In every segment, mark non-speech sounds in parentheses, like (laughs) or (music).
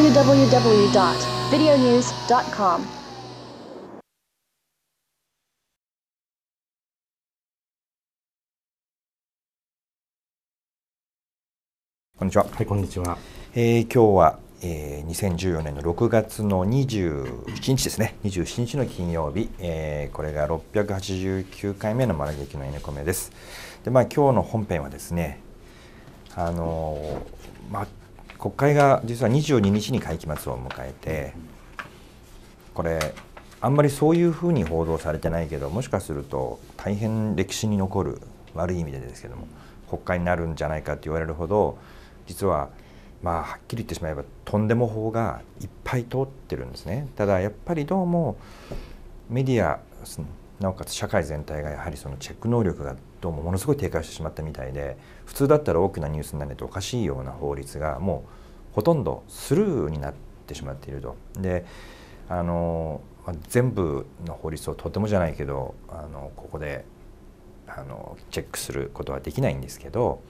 www.videonews.com こんにちは。はい、こんにちは。えー、今日は、えー、2014年の6月の27日ですね。27日の金曜日、えー、これが689回目のマラ劇の N コメです。で、まあ今日の本編はですね、あのー、まあ国会が実は22日に会期末を迎えて、これ、あんまりそういうふうに報道されてないけど、もしかすると大変歴史に残る、悪い意味でですけども、国会になるんじゃないかって言われるほど、実は、まあ、はっきり言ってしまえば、とんでも法がいっぱい通ってるんですね。ただやっぱりどうもメディアなおかつ社会全体がやはりそのチェック能力がどうもものすごい低下してしまったみたいで普通だったら大きなニュースになるとおかしいような法律がもうほとんどスルーになってしまっていると。であの全部の法律をとてもじゃないけどあのここであのチェックすることはできないんですけど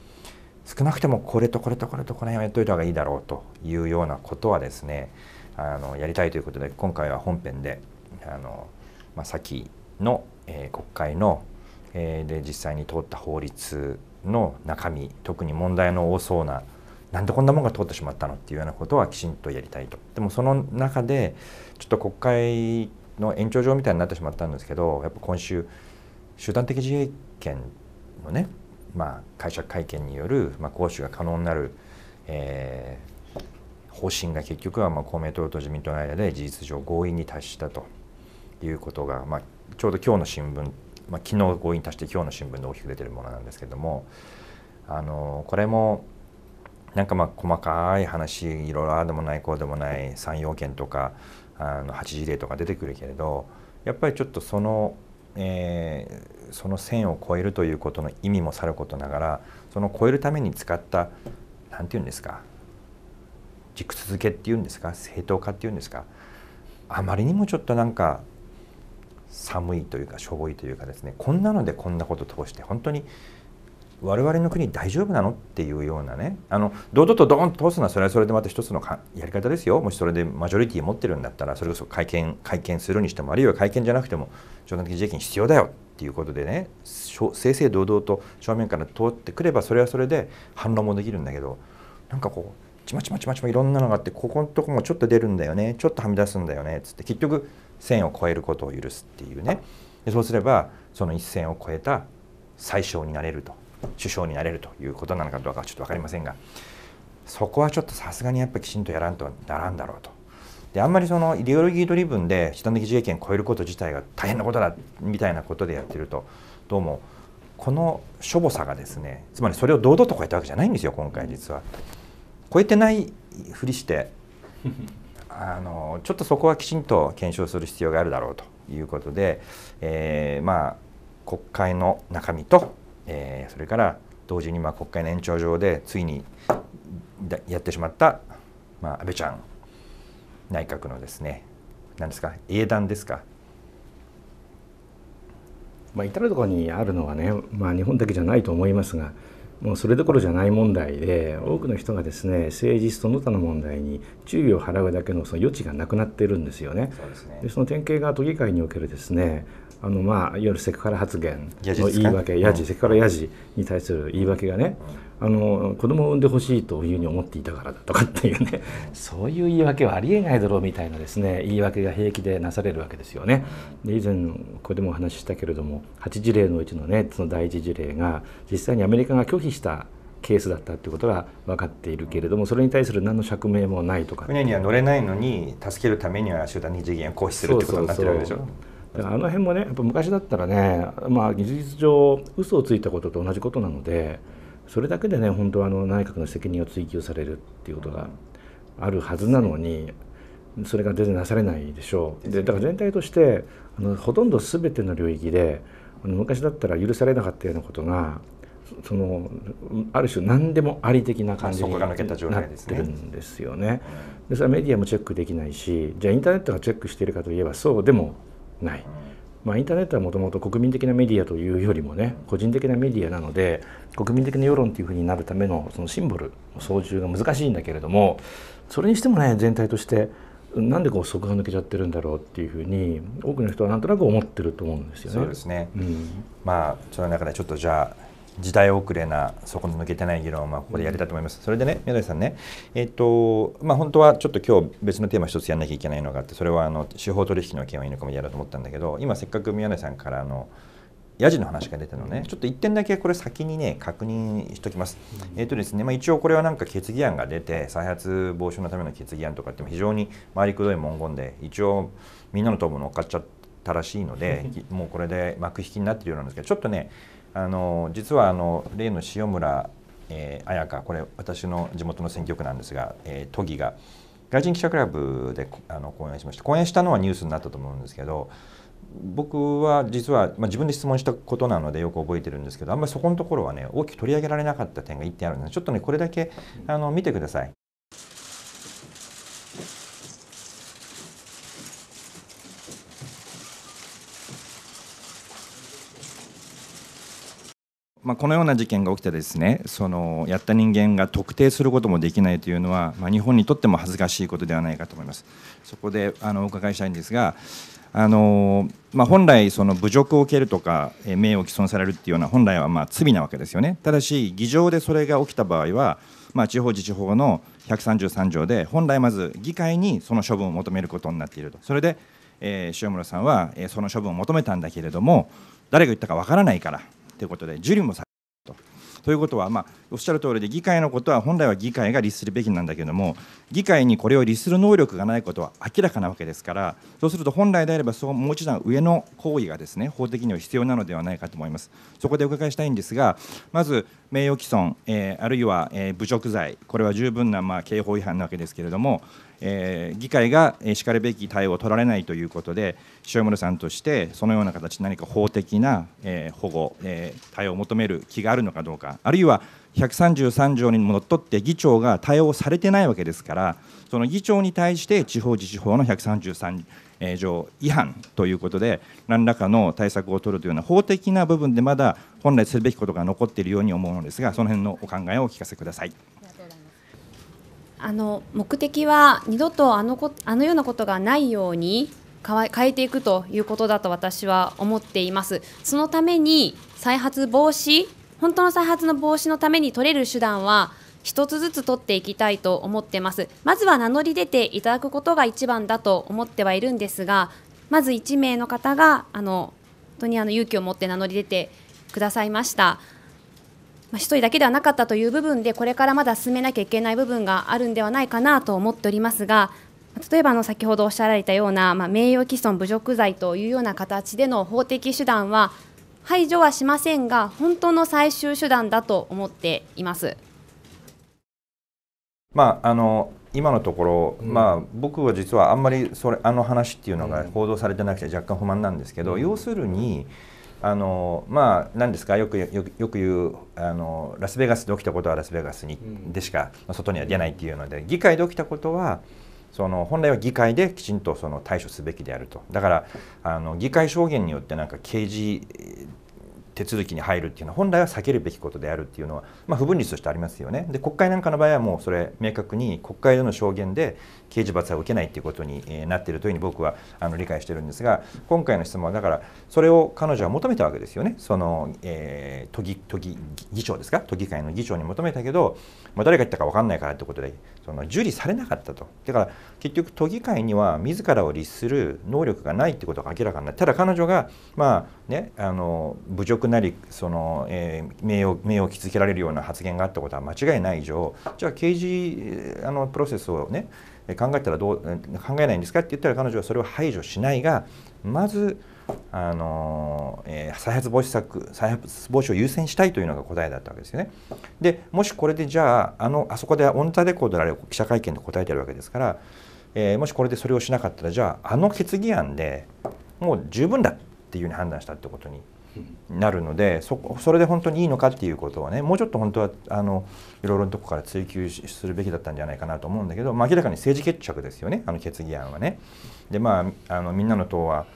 少なくてもこれとこれとこれとこの辺はやっといた方がいいだろうというようなことはですねあのやりたいということで今回は本編であの、まあ、先の、えー、国会の、えー、で実際に通った法律の中身特に問題の多そうななんでこんなもんが通ってしまったのっていうようなことはきちんとやりたいと。でもその中でちょっと国会の延長上みたいになってしまったんですけどやっぱ今週集団的自衛権のね、まあ、解釈会見による、まあ、行使が可能になる、えー、方針が結局はまあ公明党と自民党の間で事実上合意に達したということが、まあ、ちょうど今日の新聞まあ、昨日合意に達して今日の新聞で大きく出てるものなんですけどもあのこれもなんかまあ細かい話いろいろああでもないこうでもない3要件とかあの8事例とか出てくるけれどやっぱりちょっとその、えー、その線を越えるということの意味もさることながらその超えるために使った何て言うんですか軸続けっていうんですか正当化っていうんですかあまりにもちょっとなんか寒いというかしょぼいというかですねこんなのでこんなこと通して本当に我々の国大丈夫なのっていうようなねあの堂々とドーンと通すのはそれはそれでまた一つのやり方ですよもしそれでマジョリティ持ってるんだったらそれこそ会見会見するにしてもあるいは会見じゃなくても上段的自衛権必要だよっていうことでね正々堂々と正面から通ってくればそれはそれで反論もできるんだけどなんかこうちまちまちまちまいろんなのがあってここのとこもちょっと出るんだよねちょっとはみ出すんだよねっつって結局線を越えることを許すっていうねでそうすればその一線を越えた最小になれると首相になれるということなのかどうかちょっと分かりませんがそこはちょっとさすがにやっぱきちんとやらんとならんだろうと。であんまりそのイデオロギードリブンで下の自衛権を超えること自体が大変なことだみたいなことでやってるとどうもこのしょぼさがですねつまりそれを堂々と超えたわけじゃないんですよ今回実は。超えてないふりしてあのちょっとそこはきちんと検証する必要があるだろうということで、えー、まあ国会の中身と、えー、それから同時にまあ国会の延長上でついにやってしまった、まあ、安倍ちゃん内閣のですね何ですか英断ですかまあ、至る所にあるのはね、まあ、日本だけじゃないと思いますがもうそれどころじゃない問題で多くの人がですね政治その他の問題に注意を払うだけのその余地がなくなっているんですよね。そで、ね、その典型が都議会におけるですねあのまあいわゆるセクハラ発言の言い訳やじ、うん、セクハラやじに対する言い訳がね、うんあの子供を産んでほしいというふうに思っていたからだとかっていうね (laughs) そういう言い訳はありえないだろうみたいなですね言い訳が平気でなされるわけですよね。で以前ここでもお話ししたけれども8事例のうちのねその第1事例が実際にアメリカが拒否したケースだったということが分かっているけれどもそれに対する何の釈明もないとか船には乗れないのに助けるためには集団二次元を行使するってことになってるわけでしょ。そうそうそうだからあの辺もねやっぱ昔だったらね、まあ、技術上嘘をついたことと同じことなのでそれだけでね本当はあの内閣の責任を追及されるっていうことがあるはずなのに、それが全然なされないでしょう。でだから全体としてあのほとんど全ての領域で昔だったら許されなかったようなことがそのある種何でもあり的な感じになってるんですよね。でそれはメディアもチェックできないしじゃあインターネットがチェックしているかといえばそうでもない。まあ、インターネットはもともと国民的なメディアというよりもね個人的なメディアなので国民的な世論というふうになるためのそのシンボルの操縦が難しいんだけれどもそれにしてもね全体としてなんでこう底が抜けちゃってるんだろうっていうふうに多くの人はなんとなく思ってると思うんですよね。そうですね、うん、まあその中でちょっとじゃあ時代遅れなそこの抜けてない議論あここでやりたいと思います。それでね宮台さんね、えっ、ー、とまあ、本当はちょっと今日別のテーマ一つやらなきゃいけないのがあってそれはあの司法取引の件は犬込みでやろうと思ったんだけど今せっかく宮台さんからあの「ヤジの話が出たのね、ちょっと1点だけこれ先にね、確認しときます。えっ、ー、とですね、まあ、一応これはなんか決議案が出て、再発防止のための決議案とかって非常に回りくどい文言で、一応みんなの答弁乗っかっちゃったらしいので、(laughs) もうこれで幕引きになってるようなんですけど、ちょっとね、あの実はあの例の塩村、えー、彩香、これ私の地元の選挙区なんですが、えー、都議が、外人記者クラブであの講演しました。講演したのはニュースになったと思うんですけど、僕は実は、まあ、自分で質問したことなのでよく覚えてるんですけどあんまりそこのところはね大きく取り上げられなかった点が1点あるのでちょっとねこれだけあの見てください。まあ、このような事件が起きてですねそのやった人間が特定することもできないというのは、まあ、日本にとっても恥ずかしいことではないかと思います。そこであのお伺いしたいんですがあのまあ、本来、その侮辱を受けるとか名誉を毀損されるっていうような本来はまあ罪なわけですよね、ただし、議場でそれが起きた場合は、まあ、地方自治法の133条で、本来まず議会にその処分を求めることになっていると、それで、えー、塩村さんは、えその処分を求めたんだけれども、誰が言ったかわからないからということで、受理もされたと。ということは、まあ、おっしゃる通りで議会のことは本来は議会が律するべきなんだけども議会にこれを律する能力がないことは明らかなわけですからそうすると本来であればそうもう一段上の行為がですね法的には必要なのではないかと思いますそこでお伺いしたいんですがまず名誉毀損、えー、あるいは、えー、侮辱罪これは十分な、まあ、刑法違反なわけですけれども、えー、議会がしかるべき対応を取られないということで塩村さんとしてそのような形何か法的な、え保護、え対応を求める気があるのかどうかあるいは133条にのっとって議長が対応されてないわけですからその議長に対して地方自治法の133条違反ということで何らかの対策を取るというような法的な部分でまだ本来するべきことが残っているように思うのですがその辺のお考えをお聞かせください。あの目的は二度とあのこあのようなことがないように変えていくということだと私は思っています。そのために再発防止本当の再発の防止のために取れる手段は一つずつ取っていきたいと思ってますまずは名乗り出ていただくことが一番だと思ってはいるんですがまず1名の方があの本当にあの勇気を持って名乗り出てくださいました。まあ、1人だけではなかったという部分でこれからまだ進めなきゃいけない部分があるんではないかなと思っておりますが例えばの先ほどおっしゃられたような、まあ、名誉毀損侮辱罪というような形での法的手段は排除はしませんが本当の最終手段だと思っています。まあ、あの今のところ、うん、まあ、僕は実はあんまりそれあの話っていうのが報道されてなくて若干不満なんですけど、うん、要するにあの、まあ、何ですかよくよく言うあのラスベガスで起きたことはラスベガスに、でしか外には出ないっていうので議会で起きたことはその本来は議会できちんとその対処すべきであるとだからあの議会証言によってなんか刑事手続きに入るっていうのは本来は避けるべきことであるっていうのは、まあ、不分率としてありますよねで国会なんかの場合はもうそれ明確に国会での証言で刑事罰は受けないということになっているというふうに僕はあの理解しているんですが今回の質問はだからそれを彼女は求めたわけですよねその、えー、都議都議議長ですか都議会の議長に求めたけど、まあ、誰が言ったか分かんないからということでその受理されなかったとだから結局都議会には自らを律する能力がないということが明らかになっただ彼女がまあねあの侮辱なりその、えー、名誉名誉を傷つけられるような発言があったことは間違いない以上じゃあ刑事あのプロセスをね考えたらどう考えないんですかって言ったら彼女はそれを排除しないがまずあの、えー、再発防止策再発防止を優先したいというのが答えだったわけですよね。でもしこれでじゃああのあそこでオン・でレコードであれ記者会見で答えてるわけですから、えー、もしこれでそれをしなかったらじゃああの決議案でもう十分だっていうふうに判断したってことになるのでそそれで本当にいいのかっていうことはねもうちょっと本当はあのいろいろなとこから追及するべきだったんじゃないかなと思うんだけど、まあ、明らかに政治決着ですよねあの決議案はね。でまああのみんなの党は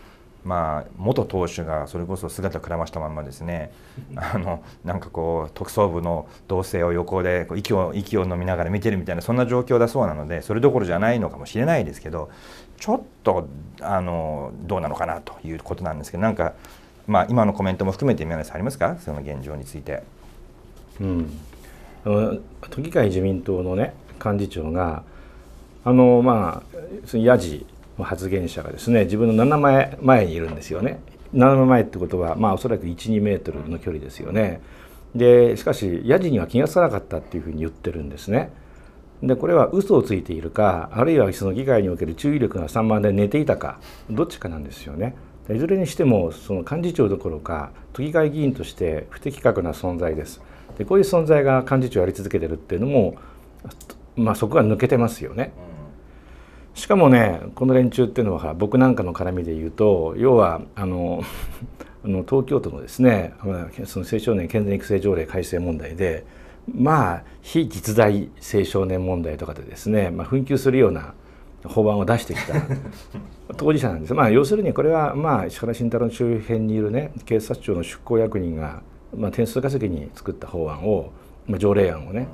まあ、元党首がそれこそ姿をくらましたまんまですねあのなんかこう特捜部の動静を横で息を息を飲みながら見てるみたいなそんな状況だそうなのでそれどころじゃないのかもしれないですけどちょっとあのどうなのかなということなんですけどなんかまあ、今のコメントも含めて宮根さんありますかその現状について。うん、都議会自民党の、ね、幹事長があの、まあ、そのヤジの発言者がですね自分の7前前にいるんですよね。7め前ってことは、まあ、おそらく1、2メートルの距離ですよね。でしかしヤジには気が付かなかったっていうふうに言ってるんですね。でこれは嘘をついているかあるいはその議会における注意力が散漫で寝ていたかどっちかなんですよね。いずれにしてもその幹事長どころか都議会議員として不適格な存在ですでこういう存在が幹事長やり続けてるっていうのも、まあ、そこが抜けてますよね。しかもねこの連中っていうのは僕なんかの絡みで言うと要はあの (laughs) あの東京都のですねその青少年健全育成条例改正問題でまあ非実在青少年問題とかでですね、まあ、紛糾するような法案を出してきた (laughs) 当事者なんです、まあ、要するにこれは、まあ、石原慎太郎の周辺にいる、ね、警察庁の出向役人が、まあ、点数稼ぎに作った法案を、まあ、条例案をね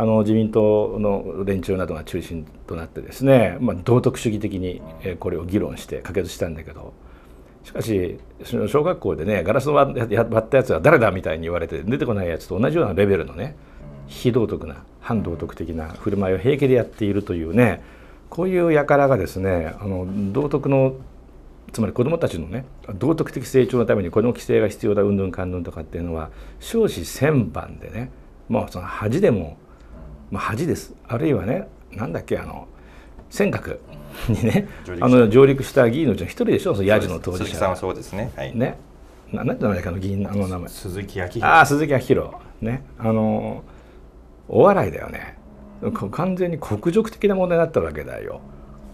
あの自民党の連中などが中心となってですね、まあ、道徳主義的にこれを議論して可決したんだけどしかし小学校でねガラスの割ったやつは誰だみたいに言われて出てこないやつと同じようなレベルのね非道徳な反道徳的な振る舞いを平気でやっているというねこういう輩がですねあの道徳のつまり子どもたちのね道徳的成長のためにこの規制が必要だうん観音とかっていうのは少子千番でねまあその恥でも、まあ、恥ですあるいはねなんだっけあの尖閣にねあの上陸した議員のうちの一人でしょそのヤジの当事者さんはそうですね,、はい、ねななんて名前かの議員あの名前鈴木昭弘ああ鈴木昭弘ねあのお笑いだよね完全に国辱的な問題になったわけだよ。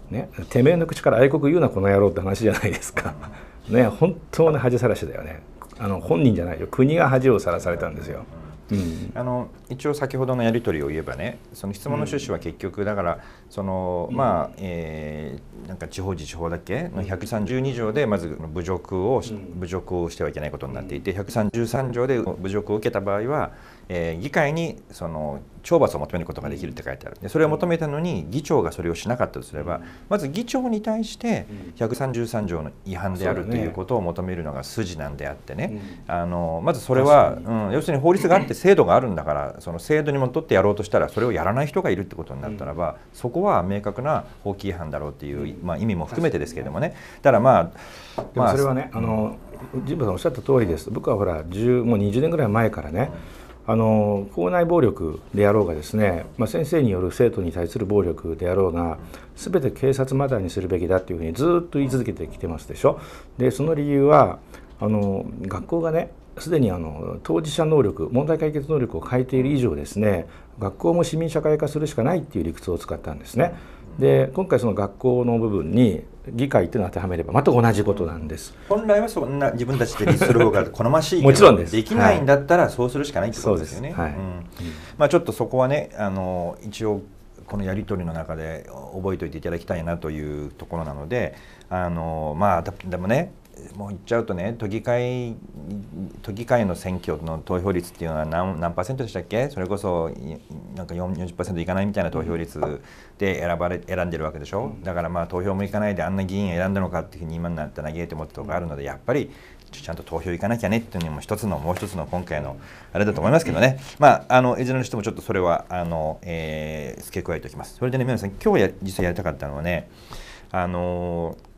ね、てめえの口から愛国言うなこの野郎って話じゃないですか。(laughs) ね、本当の恥さらしだよね。あの本人じゃないよ国が恥をさらされたんですよ。うん、あの一応先ほどのやり取りを言えばねその質問の趣旨は結局だから、その、まあ、えー、なんか地方自治法だけの132条でまず侮辱を、うん、侮辱をしてはいけないことになっていて133条で侮辱を受けた場合はえー、議会にその懲罰を求めることができるって書いてあるでそれを求めたのに議長がそれをしなかったとすればまず議長に対して133条の違反であるということを求めるのが筋なんであってね、あのまずそれは、うん、要するに法律があって制度があるんだからその制度にもとってやろうとしたらそれをやらない人がいるってことになったらばそこは明確な法規違反だろうっていう、まあ、意味も含めてですけれどもね。ただまあ、まあ、それはね、あのジムさんおっしゃった通りです僕はほら10もう20年ぐらい前からね、あの校内暴力であろうがですね、まあ、先生による生徒に対する暴力であろうが全て警察まだにするべきだっていうふうにずっと言い続けてきてますでしょ。でその理由はあの学校がねすでにあの当事者能力問題解決能力を変えている以上ですね学校も市民社会化するしかないっていう理屈を使ったんですね。で今回その学校の部分に議会ていうのを当てはめればまた同じことなんです、本来はそんな自分たちで律する方が好ましいもちろんですできないんだったらそうするしかないってことですよね。うんまあ、ちょっとそこはねあの一応このやり取りの中で覚えておいていただきたいなというところなのであのまあでもねもう言っちゃうとね都議会都議会の選挙の投票率っていうのは何何パーセントでしたっけそれこそなんか40%いかないみたいな投票率で選ばれ選んでるわけでしょ、だからまあ投票もいかないであんな議員選んだのかっていうふうに今になって嘆いて思ったとこがあるのでやっぱりちゃんと投票行かなきゃねっていうのも一つのもう一つの今回のあれだと思いますけどね、まあ、あのいずれにしてもちょっとそれはあの、えー、付け加えておきます。それでね皆さん今日や実際やりたかったのはねあのー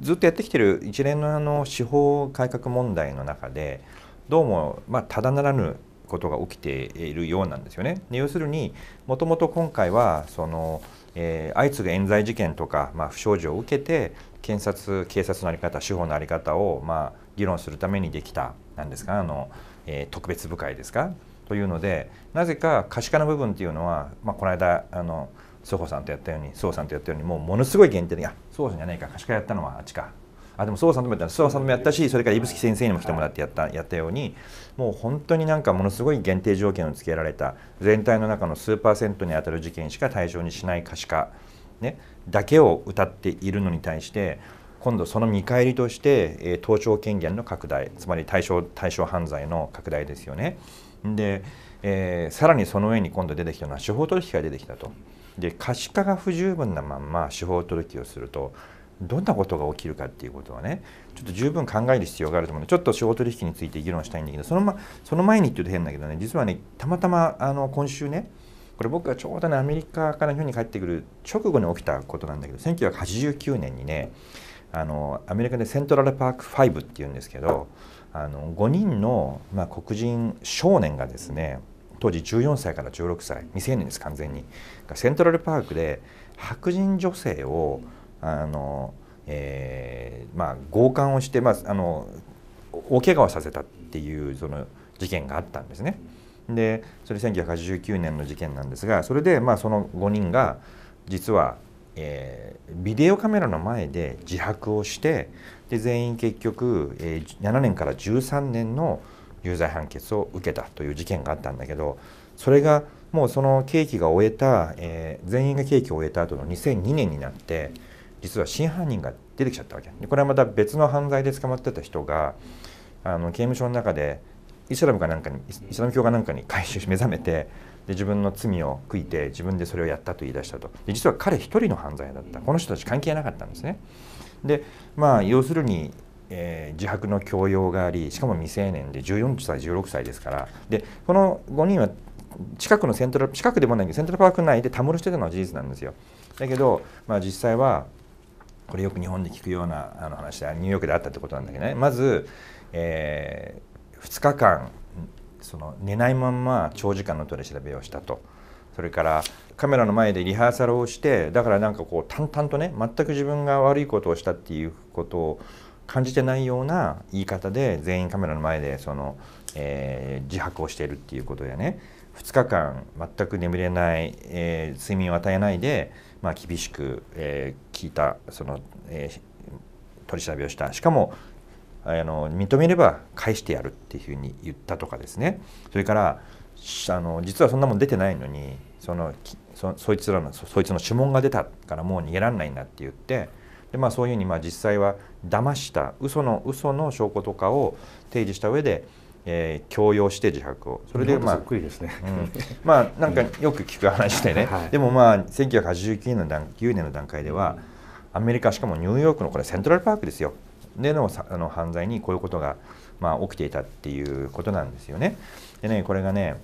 ずっとやってきてる一連のあの司法改革問題の中でどうも、まあ、ただならぬことが起きているようなんですよね。要するにもともと今回はその、えー、相次ぐ冤罪事件とか、まあ、不祥事を受けて検察警察の在り方司法の在り方を、まあ、議論するためにできたなんですかあの、えー、特別部会ですかというのでなぜか可視化の部分っていうのは、まあ、この間あの祖母さんとやったように宋さんとやったようにもうものすごい限定的あ宋さんじゃないか貸視化やったのはあっちかあでも宋さんともやった宋さんともやったしそれから指宿先生にも来てもらってやったやったようにもう本当になんかものすごい限定条件をつけられた全体の中の数パーセントに当たる事件しか対象にしない可視化、ね、だけを歌っているのに対して今度その見返りとして、えー、盗聴権限の拡大つまり対象対象犯罪の拡大ですよね。で、えー、さらにその上に今度出てきたのは司法取引が出てきたと。で可視化が不十分なまんま司法取引をするとどんなことが起きるかっていうことはねちょっと十分考える必要があると思うのでちょっと司法取引について議論したいんだけどその,、ま、その前にっていうと変だけどね実はねたまたまあの今週ねこれ僕がちょうどねアメリカから日本に帰ってくる直後に起きたことなんだけど1989年にねあのアメリカでセントラルパーク5っていうんですけどあの5人の、まあ、黒人少年がですね当時14歳から16歳未成年です完全にセントラルパークで白人女性をあの、えーまあ、強姦をして、まあ、あの大怪我をさせたっていうその事件があったんですね。でそれ1989年の事件なんですがそれでまあその5人が実は、えー、ビデオカメラの前で自白をしてで全員結局、えー、7年から13年の有罪判決を受けたという事件があったんだけどそれがもうその刑期が終えた、えー、全員が刑期を終えた後の2002年になって実は真犯人が出てきちゃったわけでこれはまた別の犯罪で捕まってた人があの刑務所の中でイスラムかなんかにイスラム教かなんかに回収し目覚めてで自分の罪を悔いて自分でそれをやったと言い出したとで実は彼一人の犯罪だったこの人たち関係なかったんですねでまあ要するにえー、自白の強要がありしかも未成年で14歳16歳ですからでこの5人は近くのセントラ近くでもないけどセントラパーク内でたむろしてたのは事実なんですよだけど、まあ、実際はこれよく日本で聞くようなあの話でニューヨークであったってことなんだけどねまず、えー、2日間その寝ないまんま長時間の取り調べをしたと。それからカメラの前でリハーサルをしてだからなんかこう淡々とね全く自分が悪いことをしたっていうことを感じてないような言い方で全員カメラの前でその、えー、自白をしているっていうことやね2日間全く眠れない、えー、睡眠を与えないで、まあ、厳しく、えー、聞いたその、え取り調べをしたしかもあの認めれば返してやるっていうふうに言ったとかですねそれからあの実はそんなもん出てないのにそのそそいつらのそいつの指紋が出たからもう逃げらんないんだって言って。でまあ、そういうふうにまあ実際は騙した嘘の嘘の証拠とかを提示した上でえー、強要して自白をそれでまあ、まあなんかよく聞く話でね、(laughs) はい、でもまあ1989年の段9年の段階ではアメリカしかもニューヨークのこれセントラルパークですよでのあの犯罪にこういうことが、まあ、起きていたっていうことなんですよね。でねこれがね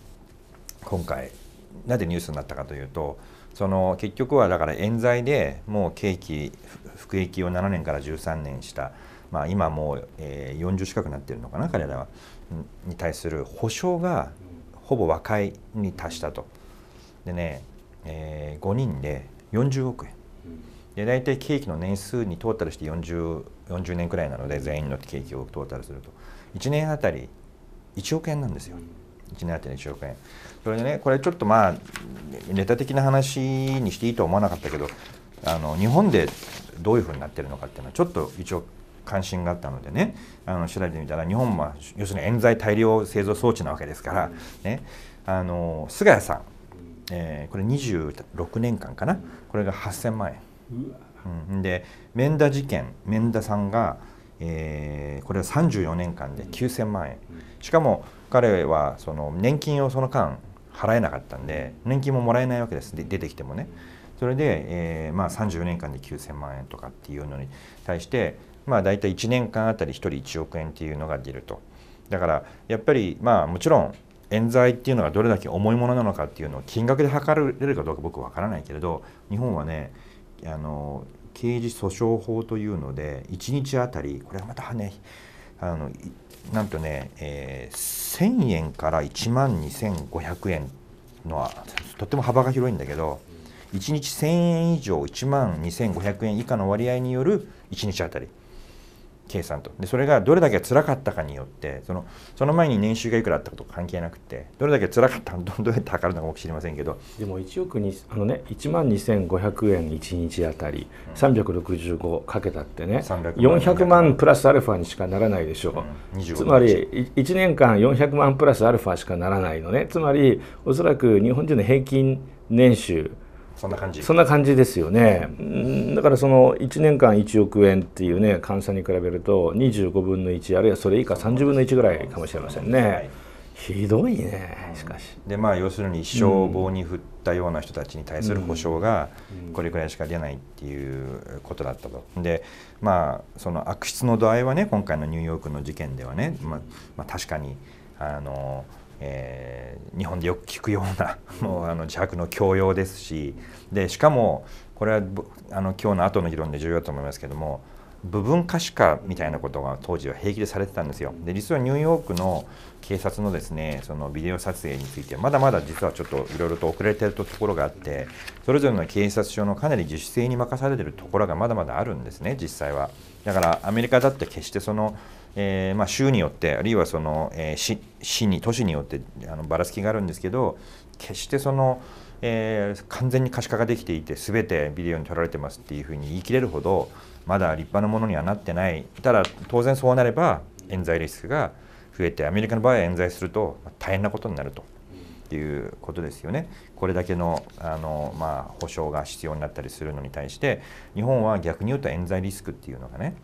今回なぜニュースになったかというとその結局はだから冤罪でもう刑期服役を7年から13年した、まあ、今もう、40近くなってるのかな彼らはに対する保証がほぼ和解に達したと。でね、えー、5人で40億円。で大体刑期の年数にトータルして 40, 40年くらいなので全員の刑期をトータルすると1年あたり1億円なんですよ。1年あたり1億円それでねこれちょっとまあネタ的な話にしていいとは思わなかったけどあの日本でどういうふうになってるのかっていうのはちょっと一応関心があったのでねあの調べてみたら日本は要するに冤罪大量製造装置なわけですから、ね、あの菅谷さん、えー、これ26年間かなこれが8000万円。うん、で免田事件免田さんが、えー、これは34年間で9000万円しかも彼はその年金をその間払えなかったんで年金ももらえないわけです出てきてもね。それで、えーまあ、34年間で9000万円とかっていうのに対して、まあ、大体1年間あたり1人1億円っていうのが出ると。だからやっぱり、まあ、もちろん冤罪っていうのがどれだけ重いものなのかっていうのを金額で測れるかどうか僕は分からないけれど日本はねあの刑事訴訟法というので1日あたりこれはまたねあのなんとね、えー、1000円から1万2500円のはとっても幅が広いんだけど1日1000円以上1万2500円以下の割合による1日当たり計算とでそれがどれだけ辛かったかによってそのその前に年収がいくらあったこと関係なくてどれだけ辛かったのどうやって測るのかも知りませんけどでも1億にあのね1万2500円1日当たり、365かけたってね400万プラスアルファにしかならないでしょう、うん、つまり1年間400万プラスアルファしかならないのねつまりおそらく日本人の平均年収そんな感じそんな感じですよねだからその1年間1億円っていうね換算に比べると25分の1あるいはそれ以下30分の1ぐらいかもしれませんね。ひどいねしかし。でまあ要するに一生棒に振ったような人たちに対する補償がこれくらいしか出ないっていうことだったと。でまあその悪質の度合いはね今回のニューヨークの事件ではね、まあ、まあ、確かにあのえー、日本でよく聞くような (laughs) もうあの自白の強要ですしでしかもこれはあの今日の後の議論で重要だと思いますけども部分可視化みたいなことが当時は平気でされてたんですよ。で実はニューヨークの警察のですねそのビデオ撮影についてまだまだ実はちょっといろいろと遅れてるところがあってそれぞれの警察署のかなり自主性に任されてるところがまだまだあるんですね実際は。だからアメリカだって決してそのえー、まあ、州によってあるいはその、えー、市市に都市によってあのばらつきがあるんですけど決してその、えー、完全に可視化ができていて全てビデオに撮られてますっていうふうに言い切れるほどまだ立派なものにはなってないただ当然そうなれば冤罪リスクが増えてアメリカの場合は冤罪すると大変なことになると。いうことですよねこれだけのあの、まあ、保証が必要になったりするのに対して日本は逆に言うと冤罪リスクっていうのがね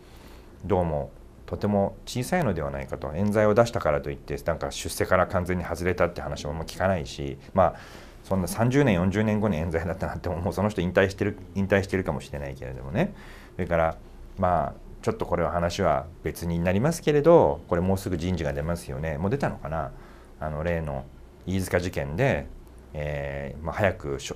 どうもとても小さいのではないかと冤罪を出したからといってなんか出世から完全に外れたって話も聞かないしまあそんな30年40年後に冤罪だったなってももうその人引退してる引退してるかもしれないけれどもねそれからまあちょっとこれは話は別になりますけれどこれもうすぐ人事が出ますよねもう出たのかなあの例の飯塚事件で、えーまあ、早く死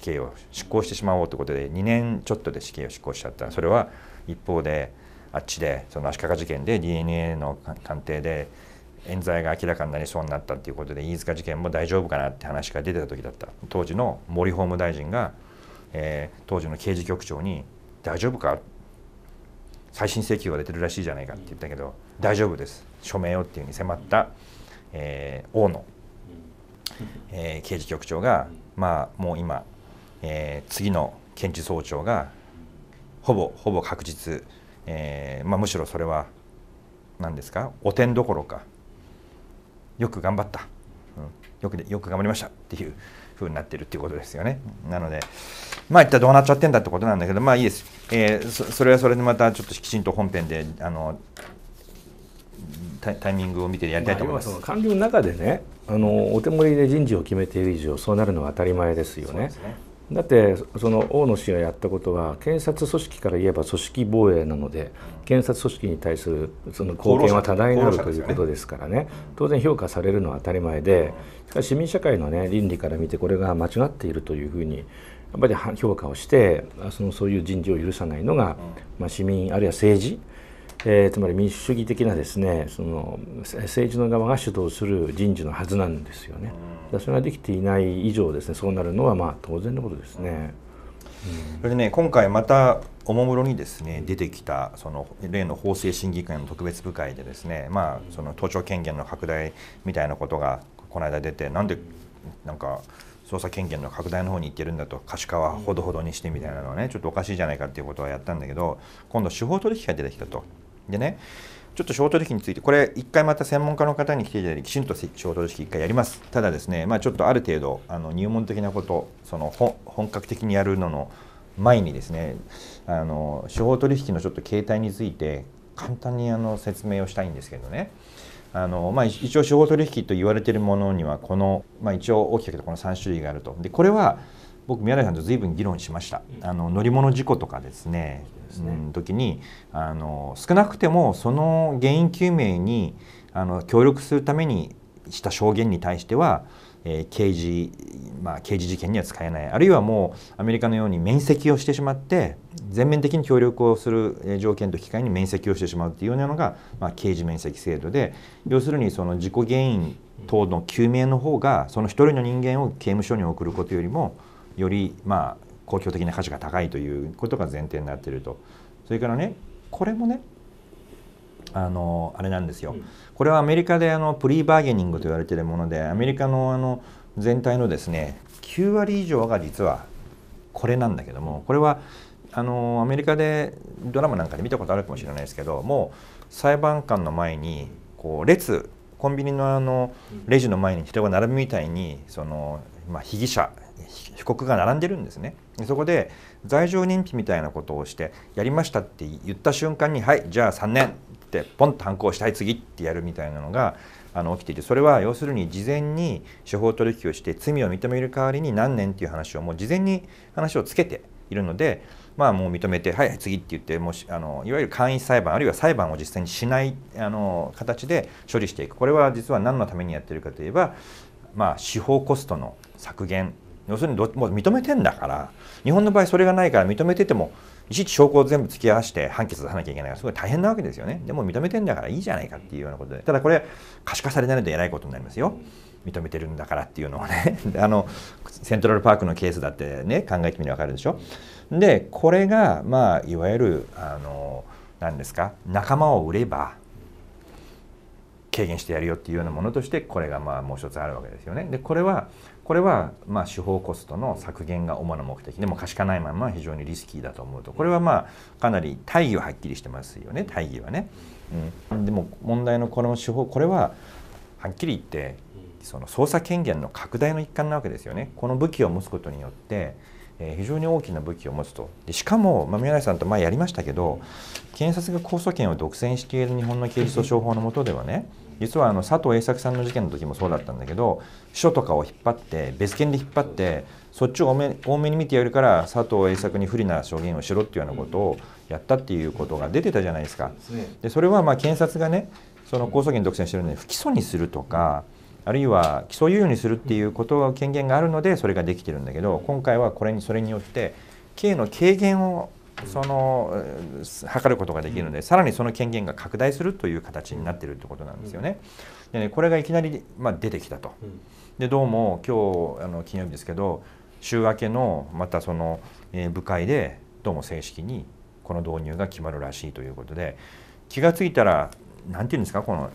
刑を執行してしまおうということで2年ちょっとで死刑を執行しちゃったそれは一方であっちでその足利事件で DNA の鑑定で冤罪が明らかになりそうになったっていうことで飯塚事件も大丈夫かなって話が出てた時だった当時の森法務大臣が、えー、当時の刑事局長に「大丈夫か?」再審請求が出てるらしいじゃないかって言ったけど「大丈夫です署名を」っていうふうに迫った、えー、大野、えー、刑事局長がまあもう今、えー、次の検事総長がほぼほぼ確実えー、まあ、むしろそれは何ですか汚点どころかよく頑張った、うん、よくよく頑張りましたっていうふうになってるっていうことですよねなのでまあ一体どうなっちゃってんだってことなんだけどまあいいです、えー、それはそれでまたちょっときちんと本編であのタイミングを見てやりたいと思います。まあ、官僚の中でねあのお手盛りで人事を決めている以上そうなるのは当たり前ですよね。ねだってその大野氏がやったことは検察組織から言えば組織防衛なので検察組織に対するその貢献は多大なるということですからね当然評価されるのは当たり前でしかし市民社会の、ね、倫理から見てこれが間違っているというふうにやっぱり評価をしてそのそういう人事を許さないのが、まあ、市民あるいは政治えー、つまり民主主義的なですねその政治の側が主導する人事のはずなんですよね。それができていない以上ですねそうなるのはまあ当然のことですね。うん、それでね今回またおもむろにですね出てきたその例の法制審議会の特別部会でですねまあその盗聴権限の拡大みたいなことがこの間出てなんでなんか捜査権限の拡大の方に行ってるんだと可視化はほどほどにしてみたいなのはねちょっとおかしいじゃないかっていうことはやったんだけど今度司法取引が出てきたと。でねちょっとショート時期について、これ、一回また専門家の方に来ていただいて、きちんとショート時期一回やります。ただですね、まあ、ちょっとある程度、あの入門的なこと、その本格的にやるのの前にですね、あの司法取引のちょっと形態について、簡単にあの説明をしたいんですけどね。あのまあ、一応、司法取引と言われているものには、この、まあ、一応大きくこの3種類があると。でこれは僕宮台さんと随分議論しましたあの乗り物事故とかですね、ね、うん、時にあの少なくてもその原因究明にあの協力するためにした証言に対しては、えー、刑事、まあ、刑事事件には使えないあるいはもうアメリカのように免責をしてしまって全面的に協力をする条件と機会に免責をしてしまうというようなのが、まあ、刑事免責制度で要するにその事故原因等の究明の方がその一人の人間を刑務所に送ることよりもよりまあ公共的な価値が高いということが前提になっているとそれからねこれもねあのあれなんですよ、これはアメリカであのプリーバーゲニングと言われているものでアメリカのあの全体のですね9割以上が実はこれなんだけどもこれはあのアメリカでドラマなんかで見たことあるかもしれないですけどもう裁判官の前にこう列コンビニのあのレジの前に人が並ぶみたいにその、まあ、被疑者被告が並んでるんですねでそこで罪状認否みたいなことをしてやりましたって言った瞬間にはいじゃあ3年ってポンと反抗したい次ってやるみたいなのがあの起きていてそれは要するに事前に司法取引をして罪を認める代わりに何年っていう話をもう事前に話をつけているのでまあもう認めてはい次って言ってもしあのいわゆる簡易裁判あるいは裁判を実際にしないあの形で処理していくこれは実は何のためにやってるかといえばまあ司法コストの削減要するにどもう認めてんだから日本の場合それがないから認めててもいちいち証拠を全部突き合わせて判決出さなきゃいけないからすごい大変なわけですよねでも認めてんだからいいじゃないかっていうようなことでただこれ可視化されないのでえらいことになりますよ認めてるんだからっていうのをね (laughs) あのセントラルパークのケースだってね考えてみれば分かるでしょでこれがまあいわゆるあの何ですか仲間を売れば軽減してやるよっていうようなものとしてこれがまあもう一つあるわけですよねでこれはこれはまあ法コストの削減が主な目的でも可視化ないまま非常にリスキーだと思うとこれはまあかなり大義ははっきりしてますよね大義はね、うん、でも問題のこの司法これははっきり言ってその捜査権限の拡大の一環なわけですよねこの武器を持つことによってえ非常に大きな武器を持つとでしかも、まあ、宮内さんと前やりましたけど検察が控訴権を独占している日本の刑事訴訟法の下ではね実はあの佐藤栄作さんの事件の時もそうだったんだけど秘書とかを引っ張って別件で引っ張ってそっちを多め多めに見てやるから佐藤栄作に不利な証言をしろっていうようなことをやったっていうことが出てたじゃないですか。でそれはまあ検察がねその控訴権独占してるのに不起訴にするとかあるいは起訴猶予にするっていうことが権限があるのでそれができてるんだけど今回はこれにそれによって刑の軽減をその測ることができるので、さらにその権限が拡大するという形になっているということなんですよね。でねこれがいきなり、まあ、出てきたと。でどうも今日あの金曜日ですけど週明けのまたその、えー、部会でどうも正式にこの導入が決まるらしいということで気が付いたら何て言うんですかこの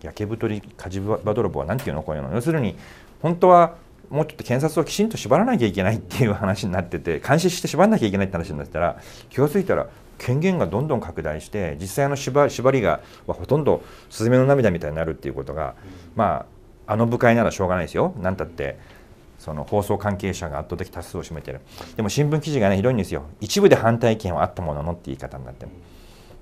焼け太り火事場泥棒は何て言うのこういうの要するに本当はもうちょっと検察をきちんと縛らなきゃいけないっていう話になってて監視して縛らなきゃいけないって話になったら気が付いたら権限がどんどん拡大して実際の縛りがほとんどスズメの涙みたいになるっていうことが、まあ、あの部会ならしょうがないですよなんたってその放送関係者が圧倒的多数を占めてるでも新聞記事がねひどいんですよ一部で反対意見はあったもののって言い方になってる。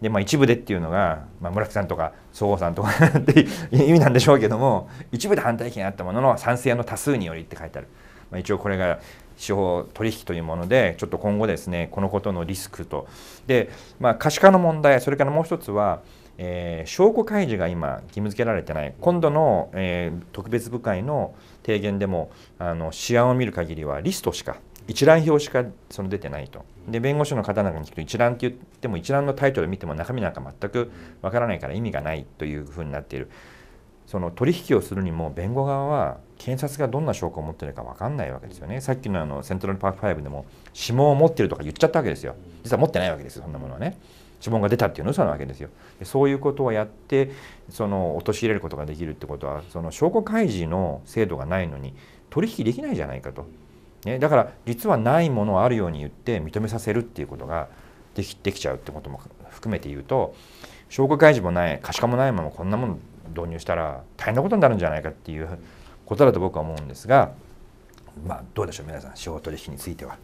でまあ、一部でっていうのが、まあ、村木さんとか総合さんとか (laughs) って意味なんでしょうけども一部で反対意見があったものの賛成の多数によりって書いてある、まあ、一応これが司法取引というものでちょっと今後ですねこのことのリスクとで、まあ、可視化の問題それからもう一つはえー、証拠開示が今義務付けられてない今度の、えー、特別部会の提言でもあの試案を見る限りはリストしか一覧表しかその出てないとで弁護士の方なんかに聞くと一覧って言っても一覧のタイトル見ても中身なんか全くわからないから意味がないというふうになっているその取引をするにも弁護側は検察がどんな証拠を持っているか分かんないわけですよねさっきのあのセントラルパーク5でも指紋を持ってるとか言っちゃったわけですよ実は持ってないわけですよそんなものはね指紋が出たっていうの嘘なわけですよでそういうことをやってその陥れることができるってことはその証拠開示の制度がないのに取引できないじゃないかとね、だから実はないものをあるように言って認めさせるっていうことができできちゃうってことも含めて言うと証拠開示もない可視化もないままこんなもの導入したら大変なことになるんじゃないかっていうことだと僕は思うんですがまあどうでしょう皆さん司法取引については。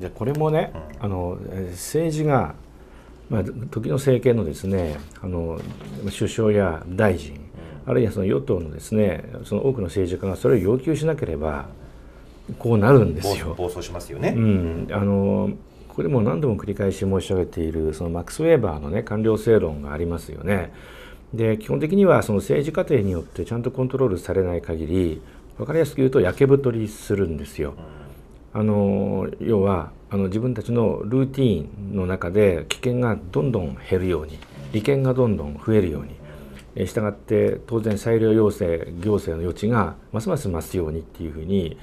でこれもね、うん、あの政治が、まあ、時の政権のですねあの首相や大臣、あるいはその与党のですねその多くの政治家がそれを要求しなければこうなるんですよ。暴走しますよね、うん、あのこれも何度も繰り返し申し上げているそのマックス・ウェーバーの、ね、官僚正論がありますよね。で基本的にはその政治過程によってちゃんとコントロールされない限り分かりやすく言うと焼け太りするんですよ。あの要はあの自分たちのルーティンの中で危険がどんどん減るように利権がどんどん増えるようにしたがって当然裁量要請行政の余地がますます増すようにっていうふうに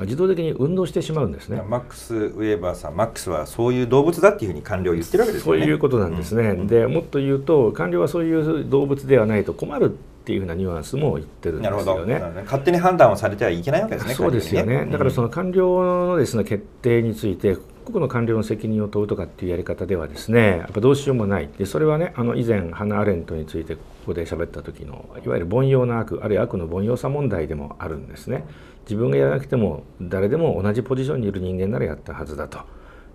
自動的に運動してしまうんですねマックス・ウェーバーさんマックスはそういう動物だっていうふうに官僚言ってるわけですよねそういうことなんですね、うんうん、でもっと言うと官僚はそういう動物ではないと困るっていうふうなニュアンスも言ってるんですよね。ね勝手に判断をされてはいけないわけですね。そうですよね。ねだからその官僚のですね決定について個々の官僚の責任を問うとかっていうやり方ではですね、やっぱどうしようもない。でそれはねあの以前ハナアレントについてここで喋った時のいわゆる凡庸な悪あるいは悪の凡庸さ問題でもあるんですね。うん自分がやらなくても誰でも同じポジションにいる人間ならやったはずだと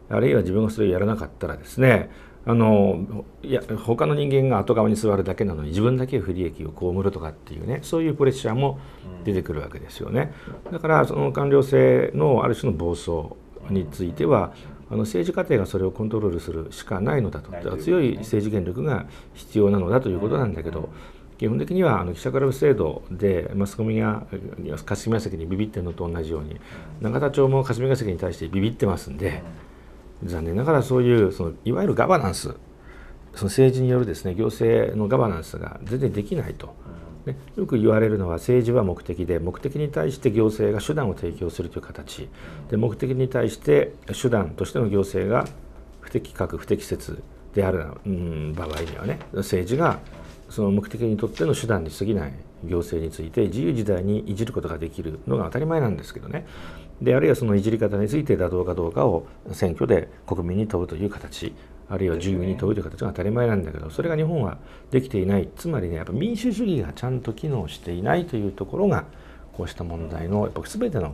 あるいは自分がそれをやらなかったらですねあのいや他の人間が後側に座るだけなのに自分だけ不利益を被るとかっていうねそういうプレッシャーも出てくるわけですよね。だからその官僚性のある種の暴走についてはあの政治家庭がそれをコントロールするしかないのだと強い政治権力が必要なのだということなんだけど基本的にはあの記者クラブ制度でマスコミが霞が関にビビってるのと同じように永田町も霞が関に対してビビってますんで残念ながらそういうそのいわゆるガバナンスその政治によるですね行政のガバナンスが全然できないと。ね、よく言われるのは政治は目的で目的に対して行政が手段を提供するという形で目的に対して手段としての行政が不適格不適切である、うん、場合にはね政治がその目的にとっての手段に過ぎない行政について自由自在にいじることができるのが当たり前なんですけどねであるいはそのいじり方について妥当かどうかを選挙で国民に問うという形あるいは住民に問うという形が当たり前なんだけどそれが日本はできていないつまりねやっぱ民主主義がちゃんと機能していないというところがこうした問題のやっぱ全ての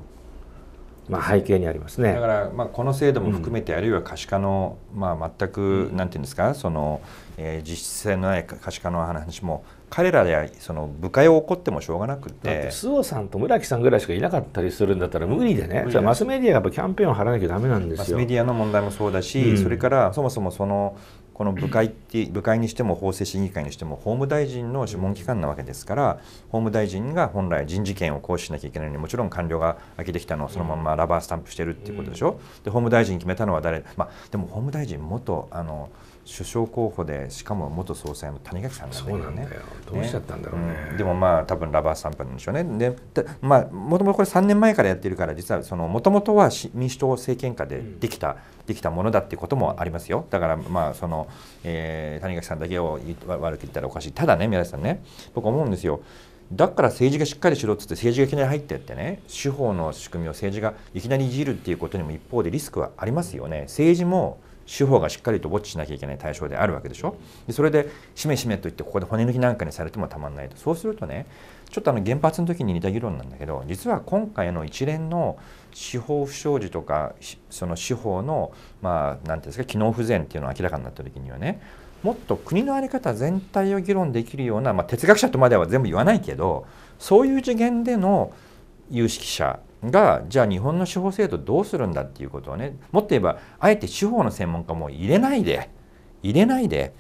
まあ、背景にありますねだから、まあ、この制度も含めて、うん、あるいは可視化の、まあ、全く、なんていうんですかその、えー、実質性のない可視化の話も彼らでその部会を起こってもしょうがなくて須防さんと村木さんぐらいしかいなかったりするんだったら無理でね理マスメディアがやっぱキャンペーンを張らなきゃだめなんですよマスメディアの問題もそうだし、うん、それからそもそもそのこの部会って部会にしても法制審議会にしても法務大臣の諮問機関なわけですから法務大臣が本来人事権を行使しなきゃいけないのにもちろん官僚が空けてきたのをそのままラバースタンプしてるっていうことでしょ、で法務大臣決めたのは誰、まあ、でも法務大臣元あの首相候補でしかも元総裁の谷垣さんなんだどねどうしちゃったんだろうね、うん、でもまあ多分ラバースタンプなんでしょうねでまあもともとこれ3年前からやってるから実はもともとは民主党政権下でできた、うん、できたものだっていうこともありますよだからまあその、えー、谷垣さんだけを悪く言ったらおかしいただね宮崎さんね僕思うんですよだから政治がしっかりしろっつって政治がいきなり入ってってね司法の仕組みを政治がいきなりいじるっていうことにも一方でリスクはありますよね政治も司法がしっかりとウォッチしなきゃいけない対象であるわけでしょでそれでしめしめと言ってここで骨抜きなんかにされてもたまんないとそうするとねちょっとあの原発の時に似た議論なんだけど実は今回の一連の司法不祥事とかその司法のまあ何ていうんですか機能不全っていうのが明らかになった時にはねもっと国の在り方全体を議論できるような、まあ、哲学者とまでは全部言わないけどそういう次元での有識者がじゃあ日本の司法制度どうするんだっていうことをねもっと言えばあえて司法の専門家も入れないで入れないで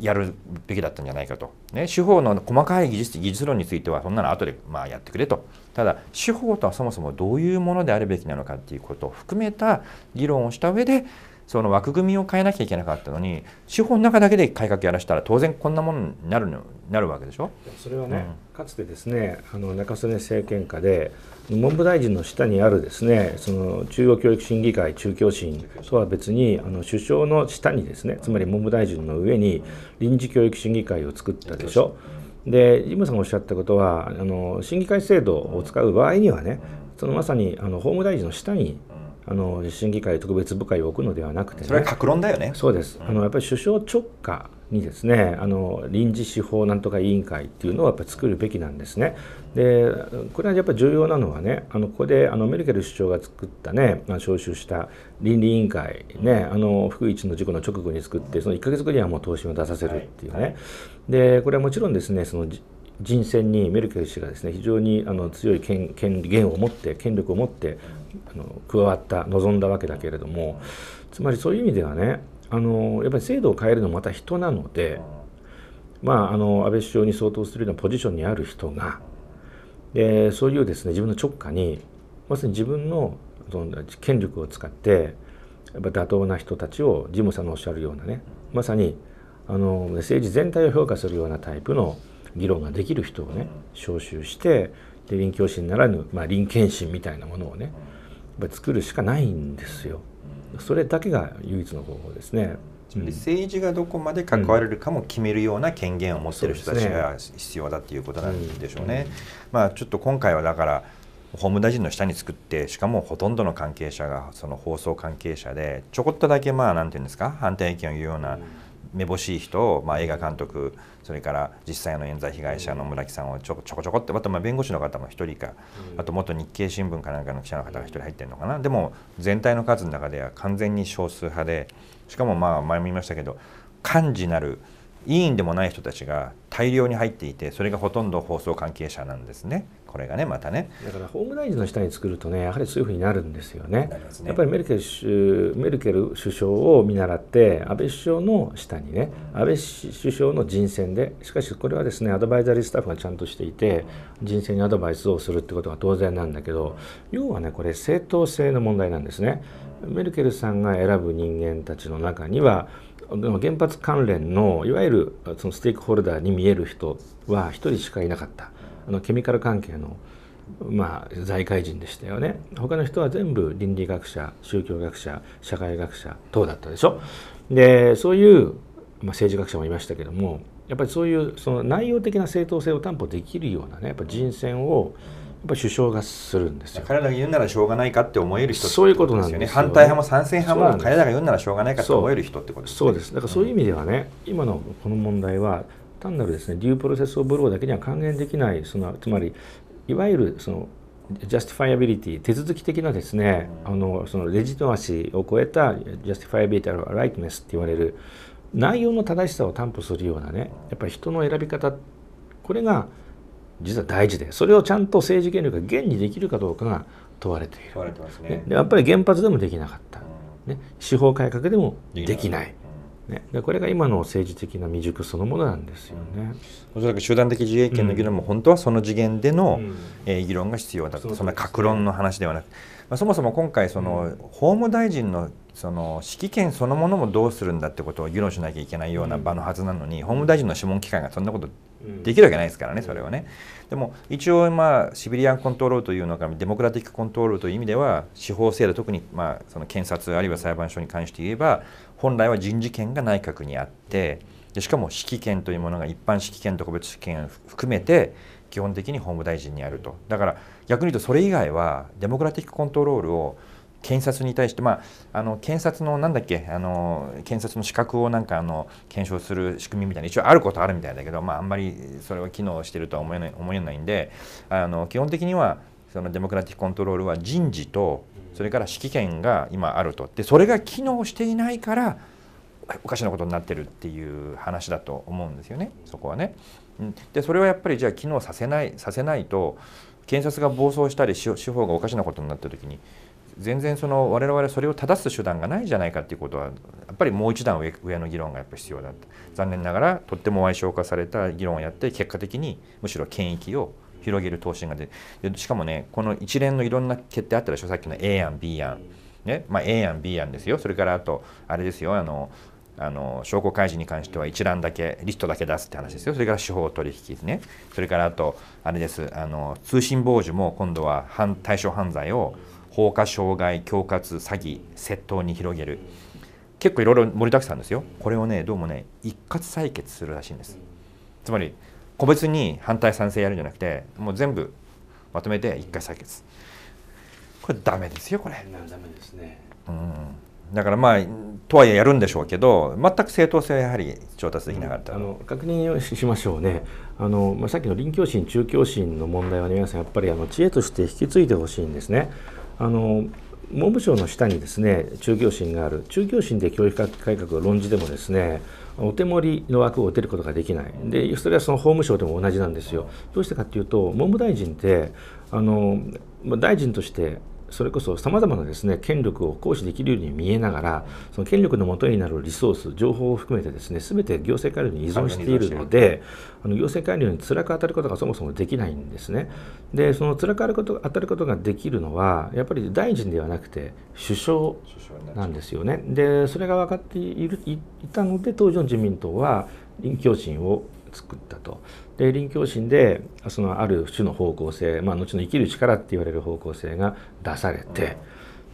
やるべきだったんじゃないかと、ね、司法の細かい技術技術論についてはそんなの後でまあやってくれとただ司法とはそもそもどういうものであるべきなのかっていうことを含めた議論をした上でその枠組みを変えなきゃいけなかったのに司法の中だけで改革やらしたら当然こんなものになるなるわけでしょそれはね、うん、かつてですねあの中曽根政権下で文部大臣の下にあるですねその中央教育審議会中教審とは別にあの首相の下にですねつまり文部大臣の上に臨時教育審議会を作ったでしょ。でジムさんがおっしゃったことはあの審議会制度を使う場合にはねそのまさにあの法務大臣の下にあの審議会特別部会を置くのではなくて、ね、それは格論だよねそうです、あのやっぱり首相直下にですねあの臨時司法なんとか委員会っていうのをやっぱ作るべきなんですね。でこれはやっぱり重要なのはねあのここであのメルケル首相が作ったねまあ、招集した倫理委員会ねあの福一の事故の直後に作ってその1か月後にはもう答申を出させるっていうね、でこれはもちろんですねその人選にメルケル氏がですね非常にあの強い権権限を持って権力を持ってあの加わった望んだわけだけれどもつまりそういう意味ではねあのやっぱり制度を変えるのもまた人なので、まあ、あの安倍首相に相当するようなポジションにある人がでそういうですね自分の直下にまさに自分の権力を使ってやっぱ妥当な人たちをジムさんのおっしゃるようなねまさにあの政治全体を評価するようなタイプの議論ができる人をね招集してで臨教師ならぬ、まあ、臨検診みたいなものをねやっぱり作るしかないんですよ。それだけが唯一の方法ですね。政治がどこまで関われるかも決めるような権限を持っている人たちが必要だということなんでしょうね。まあ、ちょっと今回はだから法務大臣の下に作ってしかもほとんどの関係者がその放送関係者でちょこっとだけまあなんていうんですか反対意見を言うようなめぼしい人を、まあ、映画監督それから実際の冤罪被害者の村木さんをちょこちょこちょこってあとまあ弁護士の方も1人か、あと元日経新聞かなんかの記者の方が1人入ってるのかなでも全体の数の中では完全に少数派でしかもまあ前も言いましたけど幹事なる委員でもない人たちが大量に入っていてそれがほとんど放送関係者なんですねこれがねまたねだから法務大臣の下に作るとねやはりそういうふうになるんですよね、ね、やっぱりメルケルメルケル首相を見習って安倍首相の下にね安倍首相の人選でしかしこれはですねアドバイザリースタッフがちゃんとしていて人選にアドバイスをするってことが当然なんだけど要はねこれ正当性の問題なんですねメルケルさんが選ぶ人間たちの中には原発関連のいわゆるそのステークホルダーに見える人は1人しかいなかったあのケミカル関係の、まあ、財界人でしたよね他の人は全部倫理学者宗教学者社会学者等だったでしょでそういう、まあ、政治学者もいましたけどもやっぱりそういうその内容的な正当性を担保できるようなねやっぱ人選を、ぱ首相がするんですよ彼らが言うならしょうがないかって思える人そういうことなんですよね反対派も賛成派も彼らが言うならしょうがないかって思える人ってことです、ね、そうですだからそういう意味ではね、うん、今のこの問題は単なるですねデュープロセス・オブ・ローだけには還元できないそのつまりいわゆるそのジャスティファイアビリティ手続き的なですね、うん、あのそのレジトマシーを超えたジャスティファイアビリティライトネスって言われる内容の正しさを担保するようなねやっぱり人の選び方これが実は大事でそれをちゃんと政治権力が現にできるかどうかが問われている、ねね、でやっぱり原発でもできなかった、うん、ね、司法改革でもできない。ね、でこれが今の政治的な未熟そのものなんですよね。おそらく集団的自衛権の議論も本当はその次元での、うん、えー、議論が必要だと、そんな格論の話ではなく、まあ、そもそも今回その、法務大臣のその指揮権そのものもどうするんだってことを議論しなきゃいけないような場のはずなのに、法務大臣の諮問機関がそんなことできるわけないですからね、それはね。でも一応、まあ、シビリアンコントロールというのがデモクラティックコントロールという意味では司法制度特に、まあ、その検察あるいは裁判所に関して言えば本来は人事権が内閣にあってでしかも指揮権というものが一般指揮権特別指揮権含めて基本的に法務大臣にあるとだから逆に言うとそれ以外はデモクラティックコントロールを検察に対して、まあ、あの検察のなんだっけあの検察の資格をなんかあの検証する仕組みみたいな一応あることあるみたいだけど、まあ、あんまりそれは機能してるとは思えない思えないんであの基本的にはそのデモクラティックコントロールは人事とそれから指揮権が今あるとでそれが機能していないからおかしなことになってるっていう話だと思うんですよねそこはね。でそれはやっぱりじゃあ機能させないさせないと検察が暴走したり司法がおかしなことになった時に全然その我々それを正す手段がないじゃないかっていうことはやっぱりもう一段上の議論がやっぱ必要だっ残念ながらとっても矮小化された議論をやって結果的にむしろ権益を広げる答申が出るしかもねこの一連のいろんな決定あったでしょさっきの A 案 B 案ねまあ A 案 B 案ですよそれからあとあれですよあのあの証拠開示に関しては一覧だけリストだけ出すって話ですよそれから司法取引ですねそれからあとあれですあの通信傍受も今度は対象犯罪を放火傷害恐喝詐欺窃盗に広げる結構いろいろ盛りだくさんですよこれをねどうもね一括採決するらしいんですつまり個別に反対賛成やるんじゃなくてもう全部まとめて一回採決これダメですよこれダメですねうんだからまあとはいえやるんでしょうけど全く正当性はやはり調達できなかった、うん、あの確認をしましょうねあの、まあ、さっきの臨教心中教心の問題は皆さんやっぱりあの知恵として引き継いでほしいんですね。あの文部省の下にですね中教審がある中教審で教育改革を論じてもですねお手盛りの枠を打てることができないでそれはその法務省でも同じなんですよどうしてかっていうと文部大臣ってあの大臣としてそれこそさまざまなですね権力を行使できるように見えながらその権力のもとになるリソース情報を含めてですね全て行政官僚に依存しているのであの行政官僚に辛く当たることがそもそもできないんですね。でその辛く当たることができるのはやっぱり大臣ではなくて首相なんですよね。でそれが分かっているいたので当時の自民党は教心を作ったと。で臨教心でそのある種の方向性、まあ、後の生きる力って言われる方向性が出されて。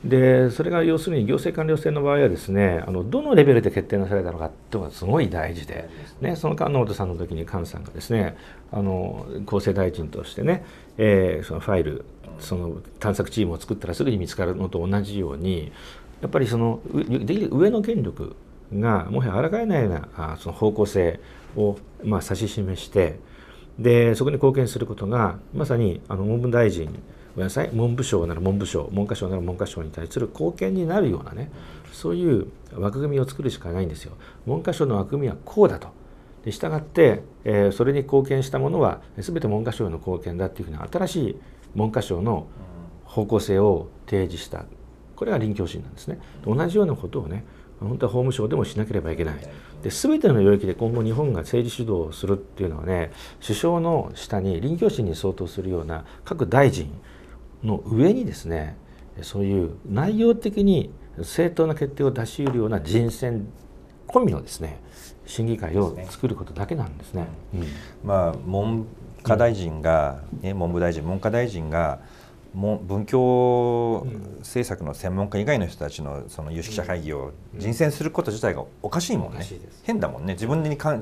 でそれが要するに行政官僚制の場合はですねあのどのレベルで決定なされたのかっていうのがすごい大事で、ね、その菅野本さんの時に菅さんがですねあの厚生大臣としてね、えー、そのファイルその探索チームを作ったらすぐに見つかるのと同じようにやっぱりその上の権力がもはや抗えないようなその方向性を、まあ、指し示してでそこに貢献することがまさにあの文部大臣ごめんなさい文部省なら文部省文科省なら文科省に対する貢献になるようなねそういう枠組みを作るしかないんですよ。文科省の枠組みはこうだとで従って、えー、それに貢献したものは全て文科省の貢献だっていうふうな新しい文科省の方向性を提示したこれが臨教審なんですね同じようなことをね本当は法務省でもしなければいけないで全ての領域で今後日本が政治主導をするっていうのはね首相の下に臨教心に相当するような各大臣の上にですねそういう内容的に正当な決定を出し得るような人選込みのですね審議会を作ることだけなんですね。うん、まあ文科大臣が、ね、文部大臣文科大臣がも文教政策の専門家以外の人たちのその有識者会議を人選すること自体がおかしいもんね、変だもんね自分に関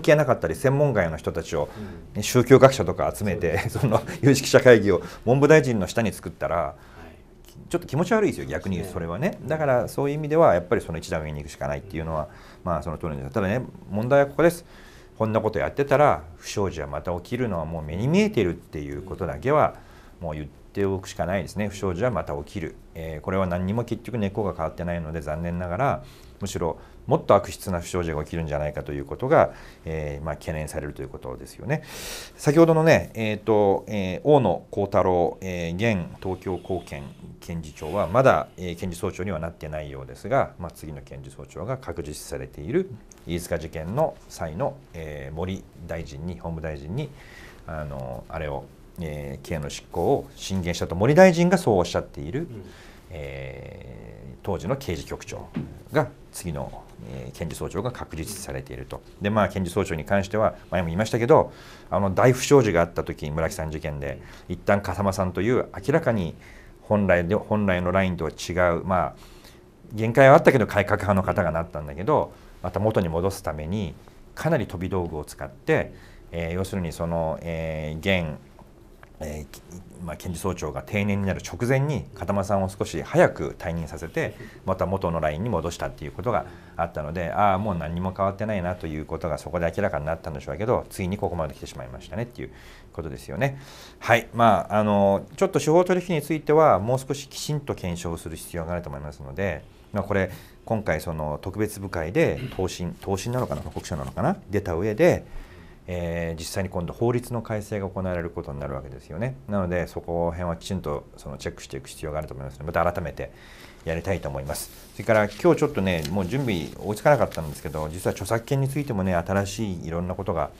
係なかったり専門外の人たちを、ね、宗教学者とか集めてその有識者会議を文部大臣の下に作ったらちょっと気持ち悪いですよ逆にそれはねだからそういう意味ではやっぱりその一段上に行くしかないっていうのはまあその通りですただね問題はここです。こんなことやってたら不祥事はまた起きるのはもう目に見えてるっていうことだけはもう言ってっておくしかないですね不祥事はまた起きる、えー、これは何にも結局根っこが変わってないので残念ながらむしろもっと悪質な不祥事が起きるんじゃないかということが、えー、まあ、懸念されるということですよね。先ほどのね、えーとえー、大野幸太郎、えー、現東京高検検事長はまだ、え検事総長にはなってないようですが、まあ、次の検事総長が確実視されている飯塚事件の際の、え森大臣に法務大臣にあのあれをえー、ケの執行を進言したと森大臣がそうおっしゃっている、えー、当時の刑事局長が次の、えー、検事総長が確実されているとで、まあ、検事総長に関しては前も言いましたけどあの大不祥事があった時村木さん事件で一旦風間さんという明らかに本来で本来のラインとは違う、まあ、限界はあったけど改革派の方がなったんだけどまた元に戻すためにかなり飛び道具を使って、えー、要するにその、えー、現えーまあ、検事総長が定年になる直前に風間さんを少し早く退任させてまた元のラインに戻したっていうことがあったのでああもう何も変わってないなということがそこで明らかになったんでしょうけどついにここまで来てしまいましたねっていうことですよね。はいまあ、あのちょっと司法取引についてはもう少しきちんと検証する必要があると思いますので、まあ、これ今回その特別部会で答申答申なのかな報告書なのかな出た上で。えー、実際に今度法律の改正が行われることになるわけですよね。なのでそこ辺はきちんとそのチェックしていく必要があると思いますのでまた改めてやりたいと思います。それから今日ちょっとねもう準備追いつかなかったんですけど実は著作権についてもね新しいいろんなことが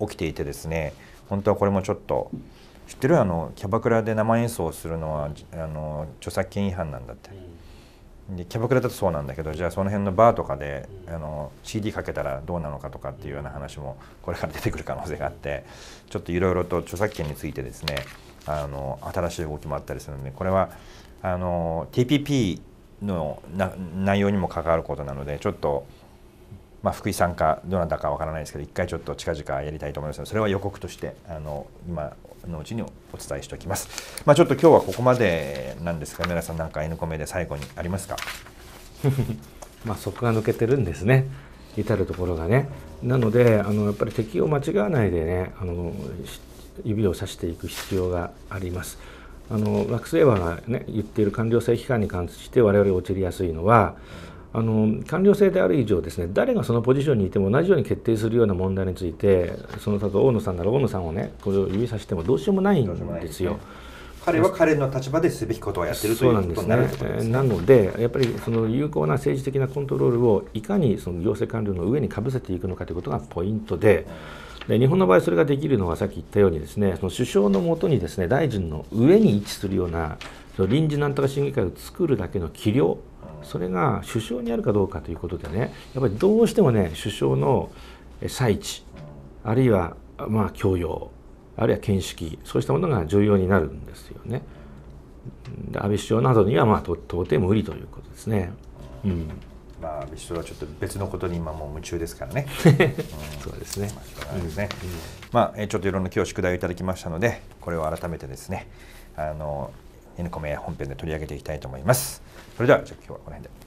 起きていてですね本当はこれもちょっと知ってるあのキャバクラで生演奏するのはあの著作権違反なんだって。でキャバクラだとそうなんだけどじゃあその辺のバーとかであの CD かけたらどうなのかとかっていうような話もこれから出てくる可能性があってちょっといろいろと著作権についてですねあの新しい動きもあったりするのでこれはあの TPP の内容にも関わることなのでちょっと、まあ、福井さんかどなたかわからないですけど一回ちょっと近々やりたいと思いますのでそれは予告としてあの今のうちにお伝えしておきます。まあ、ちょっと今日はここまでなんですが、皆さんなんか N コメで最後にありますか (laughs) まあ、そこが抜けてるんですね。至るところがね。なので、あのやっぱり敵を間違わないでね、あの指を指していく必要があります。あのクス・学生が、ね言っている官僚性批判に関して我々落ちりやすいのは。うんあの官僚制である以上ですね誰がそのポジションにいても同じように決定するような問題についてその例と大野さんなら大野さんをねこれを指さしてもどうしようもないんですよ。彼は彼の立場ですべきことをやってるということになるんですね。なので、やっぱりその有効な政治的なコントロールをいかにその行政官僚の上にかぶせていくのかということがポイントで。で日本の場合、それができるのはさっき言ったようにですねその首相のもとにですね大臣の上に位置するような臨時なんとか審議会を作るだけの器量それが首相にあるかどうかということでねやっぱりどうしてもね首相の最地あるいはまあ教養あるいは見識そうしたものが重要になるんですよね。安倍首相などにはまあ到底無理ということですね。うん、まあ安倍首相はちょっと別のことに今もう夢中ですからね。(laughs) うん、そうですね。まあ、ですね。まあちょっといろんな今日宿題をいただきましたのでこれを改めてですねあの N コメ本編で取り上げていきたいと思います。それでは今日はこの辺で。